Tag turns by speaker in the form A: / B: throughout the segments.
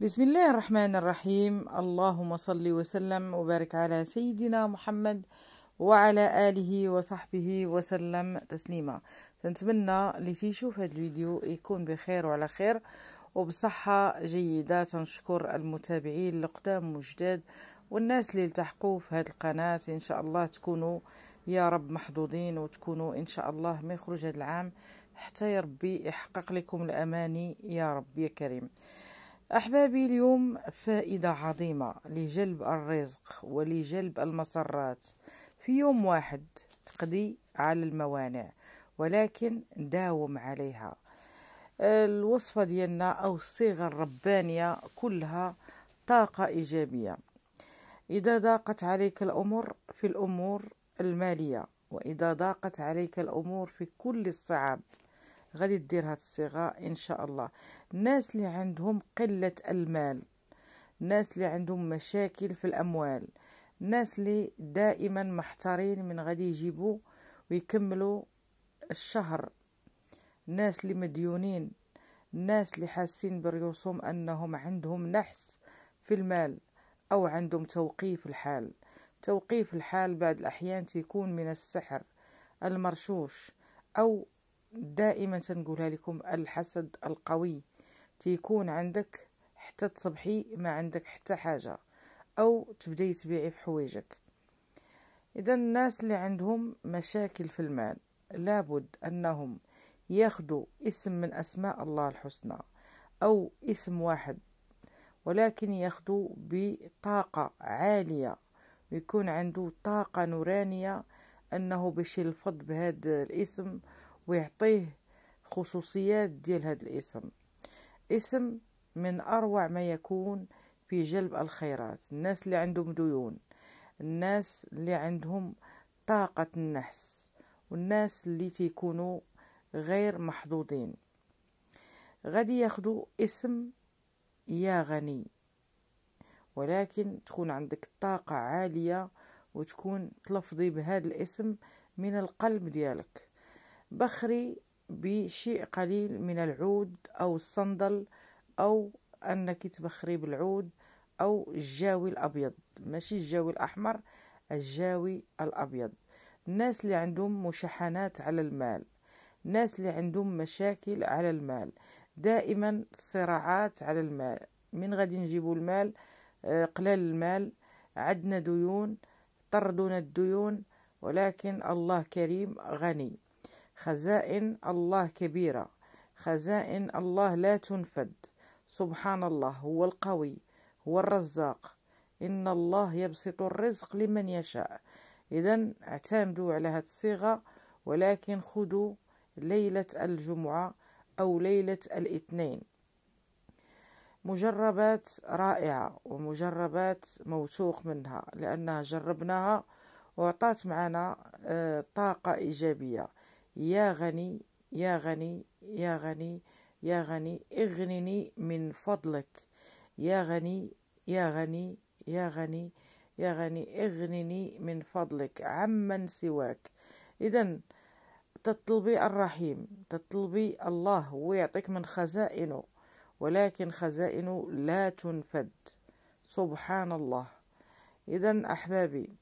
A: بسم الله الرحمن الرحيم اللهم صل وسلم وبارك على سيدنا محمد وعلى آله وصحبه وسلم تسليما تنتمنى اللي تيشوف هذا الفيديو يكون بخير وعلى خير وبصحة جيدة تنشكر المتابعين القدام وجداد والناس اللي التحقوا في هذه القناة إن شاء الله تكونوا يا رب محظوظين وتكونوا إن شاء الله ما يخرج هذا العام حتى يا ربي يحقق لكم الأماني يا رب يا كريم أحبابي اليوم فائدة عظيمة لجلب الرزق ولجلب المسرات في يوم واحد تقضي على الموانع ولكن داوم عليها الوصفة ديالنا أو الصيغة الربانية كلها طاقة إيجابية إذا ضاقت عليك الأمور في الأمور المالية وإذا ضاقت عليك الأمور في كل الصعاب غادي دير هاد الصيغه ان شاء الله الناس اللي عندهم قله المال الناس اللي عندهم مشاكل في الاموال الناس اللي دائما محتارين من غادي يجيبوا ويكملوا الشهر الناس اللي مديونين الناس اللي حاسين بريوسهم انهم عندهم نحس في المال او عندهم توقيف الحال توقيف الحال بعض الاحيان تيكون من السحر المرشوش او دائما تنقولها لكم الحسد القوي تيكون عندك حتى تصبحي ما عندك حتى حاجة أو تبداي تبيعي في حويجك إذا الناس اللي عندهم مشاكل في المال لابد أنهم ياخدوا اسم من أسماء الله الحسنى أو اسم واحد ولكن ياخدوا بطاقة عالية ويكون عنده طاقة نورانية أنه باش يلفظ بهذا الاسم ويعطيه خصوصيات ديال هذا الاسم اسم من أروع ما يكون في جلب الخيرات الناس اللي عندهم ديون الناس اللي عندهم طاقة النحس والناس اللي تيكونوا غير محظوظين غادي ياخذوا اسم يا غني ولكن تكون عندك طاقة عالية وتكون تلفظي بهذا الاسم من القلب ديالك بخري بشيء قليل من العود أو الصندل أو أنك تبخري بالعود أو الجاوي الأبيض ماشي الجاوي الأحمر الجاوي الأبيض الناس اللي عندهم مشاحنات على المال الناس اللي عندهم مشاكل على المال دائما صراعات على المال من غادي نجيبوا المال آه، قلال المال عدنا ديون طردنا الديون ولكن الله كريم غني خزائن الله كبيرة خزائن الله لا تنفد سبحان الله هو القوي هو الرزاق إن الله يبسط الرزق لمن يشاء إذا اعتمدوا على هذه الصيغة ولكن خذوا ليلة الجمعة أو ليلة الاثنين مجربات رائعة ومجربات موثوق منها لأنها جربناها وأعطت معنا آه، طاقة إيجابية يا غني يا غني يا غني يا غني اغنني من فضلك يا غني يا غني يا غني يا غني اغنني من فضلك عمن سواك اذا تطلبي الرحيم تطلبي الله ويعطيك من خزائنه ولكن خزائنه لا تنفد سبحان الله اذا احبابي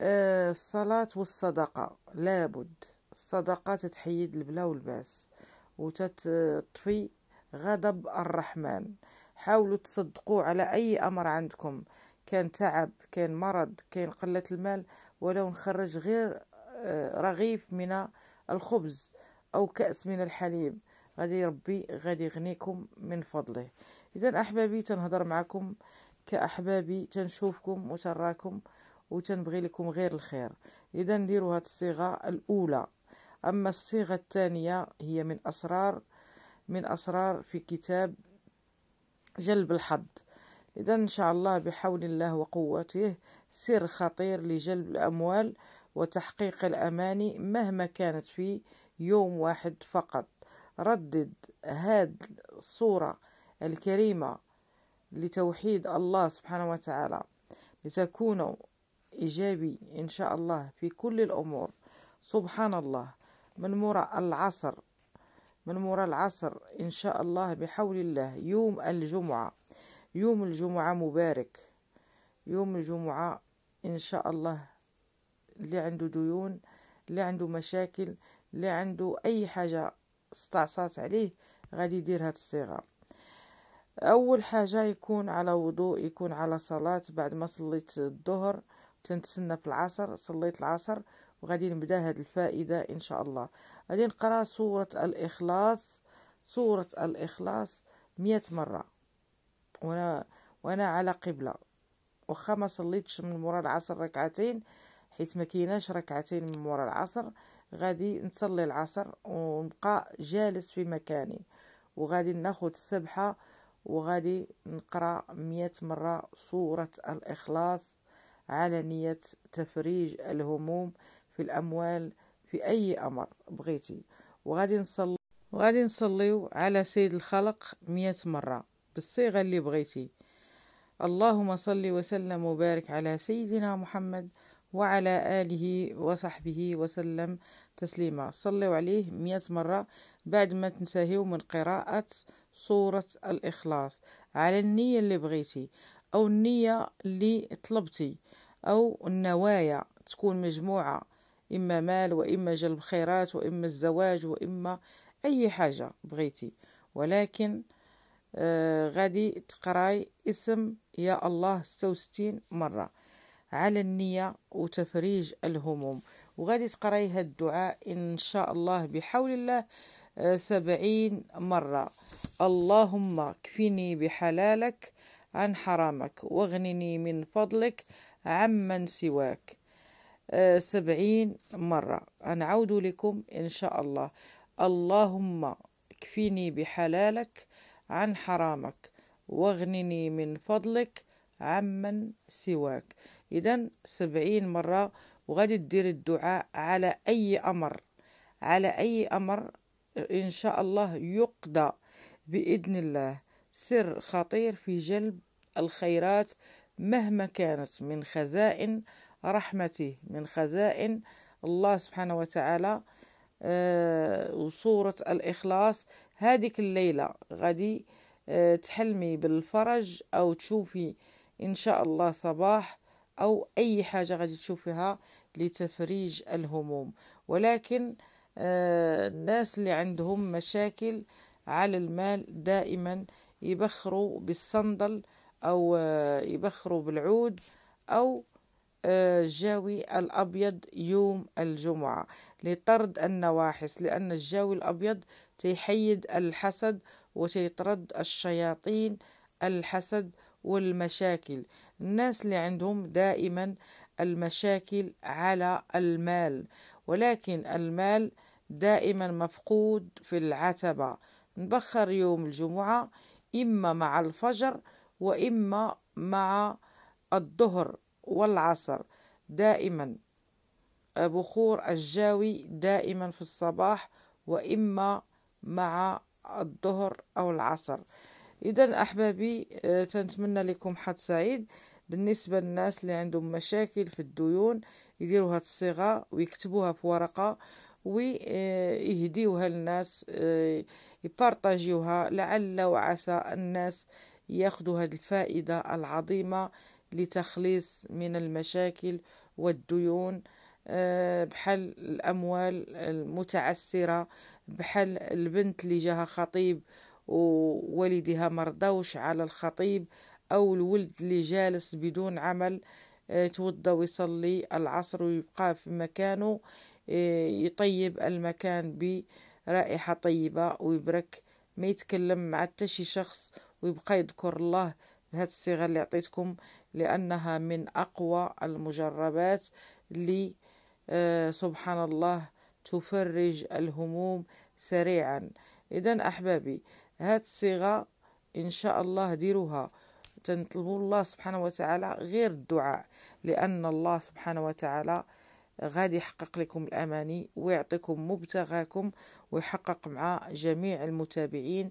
A: آه، الصلاة والصدقة لابد الصدقة تتحيد البلا والباس وتطفي غضب الرحمن حاولوا تصدقوا على أي أمر عندكم كان تعب كان مرض كان قلة المال ولو نخرج غير آه، رغيف من الخبز أو كأس من الحليب غادي ربي غادي يغنيكم من فضله إذا أحبابي تنهضر معكم كأحبابي تنشوفكم وتراكم وتنبغي لكم غير الخير اذا نديروا هذه الصيغه الاولى اما الصيغه الثانيه هي من اسرار من اسرار في كتاب جلب الحظ اذا ان شاء الله بحول الله وقوته سر خطير لجلب الاموال وتحقيق الاماني مهما كانت في يوم واحد فقط ردد هذه الصوره الكريمه لتوحيد الله سبحانه وتعالى لتكونوا إيجابي إن شاء الله في كل الأمور سبحان الله من مورا العصر من مورا العصر إن شاء الله بحول الله يوم الجمعة يوم الجمعة مبارك يوم الجمعة إن شاء الله اللي عنده ديون اللي عنده مشاكل اللي عنده أي حاجة استعصات عليه غادي يدير هاد الصيغة أول حاجة يكون على وضوء يكون على صلاة بعد ما صليت الظهر تنتسنى في العصر صليت العصر وغادي نبدا هاد الفائده ان شاء الله غادي نقرا سوره الاخلاص سوره الاخلاص مية مره وانا وانا على قبله واخا ما صليتش من مورا العصر ركعتين حيت ما كيناش ركعتين من مورا العصر غادي نصلي العصر ونبقى جالس في مكاني وغادي ناخد السبحه وغادي نقرا مية مره سوره الاخلاص على نية تفريج الهموم في الأموال في أي أمر بغيتي وغادي نصلي وغادي نصليو على سيد الخلق مية مرة بالصيغة اللي بغيتي اللهم صل وسلم وبارك على سيدنا محمد وعلى آله وصحبه وسلم تسليما صلوا عليه مئة مرة بعد ما تنساهيو من قراءة سورة الإخلاص على النية اللي بغيتي أو النية اللي طلبتي أو النوايا تكون مجموعة إما مال وإما جلب خيرات وإما الزواج وإما أي حاجة بغيتي ولكن آه غادي تقراي اسم يا الله 66 مرة على النية وتفريج الهموم وغادي تقراي هاد الدعاء إن شاء الله بحول الله آه سبعين مرة اللهم كفيني بحلالك عن حرامك واغنني من فضلك عمن سواك آه، سبعين مرة أنعود لكم إن شاء الله اللهم اكفيني بحلالك عن حرامك واغنني من فضلك عمن سواك إذا سبعين مرة وغادي تدير الدعاء على أي أمر على أي أمر إن شاء الله يقضى بإذن الله سر خطير في جلب الخيرات مهما كانت من خزائن رحمته من خزائن الله سبحانه وتعالى آه، وصورة الإخلاص هذه الليلة غادي آه، تحلمي بالفرج أو تشوفي إن شاء الله صباح أو أي حاجة غادي تشوفيها لتفريج الهموم ولكن آه، الناس اللي عندهم مشاكل على المال دائما يبخروا بالصندل أو آه، يبخروا بالعود أو آه، الجاوي الأبيض يوم الجمعة لطرد النواحس لأن الجاوي الأبيض تيحيد الحسد وتيطرد الشياطين الحسد والمشاكل الناس اللي عندهم دائما المشاكل على المال ولكن المال دائما مفقود في العتبة نبخر يوم الجمعة إما مع الفجر وإما مع الظهر والعصر دائما بخور الجاوي دائما في الصباح وإما مع الظهر أو العصر إذا أحبابي تنتمنى آه، لكم حد سعيد بالنسبة للناس اللي عندهم مشاكل في الديون يديروا هاد الصيغة ويكتبوها في ورقة ويهديوها للناس آه، يبارطاجيوها لعل وعسى الناس ياخذوا هذه الفائدة العظيمة لتخليص من المشاكل والديون آه، بحال الأموال المتعسرة بحال البنت اللي جاها خطيب ووالدها مرضوش على الخطيب أو الولد اللي جالس بدون عمل يتوضا آه، ويصلي العصر ويبقى في مكانه آه، يطيب المكان ب رائحة طيبة ويبرك ما يتكلم مع حتى شي شخص ويبقى يذكر الله بهذه الصيغة اللي عطيتكم لأنها من أقوى المجربات اللي آه، سبحان الله تفرج الهموم سريعا إذا أحبابي هذه الصيغة إن شاء الله ديروها تنطلبوا الله سبحانه وتعالى غير الدعاء لأن الله سبحانه وتعالى غادي يحقق لكم الأماني ويعطيكم مبتغاكم ويحقق مع جميع المتابعين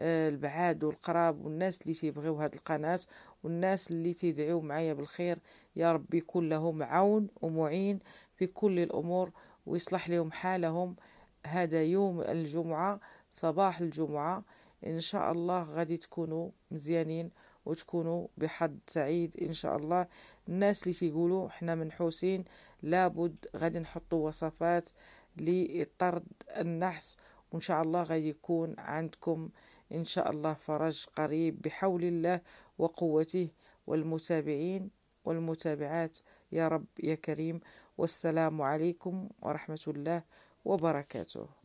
A: آه، البعاد والقراب والناس اللي تيبغيو هاد القناة والناس اللي تيدعيو معايا بالخير يا رب يكون لهم عون ومعين في كل الأمور ويصلح لهم حالهم هذا يوم الجمعة صباح الجمعة إن شاء الله غادي تكونوا مزيانين وتكونوا بحظ سعيد ان شاء الله الناس اللي تيقولوا حنا منحوسين لابد غادي نحطوا وصفات لطرد النحس وان شاء الله غادي يكون عندكم ان شاء الله فرج قريب بحول الله وقوته والمتابعين والمتابعات يا رب يا كريم والسلام عليكم ورحمه الله وبركاته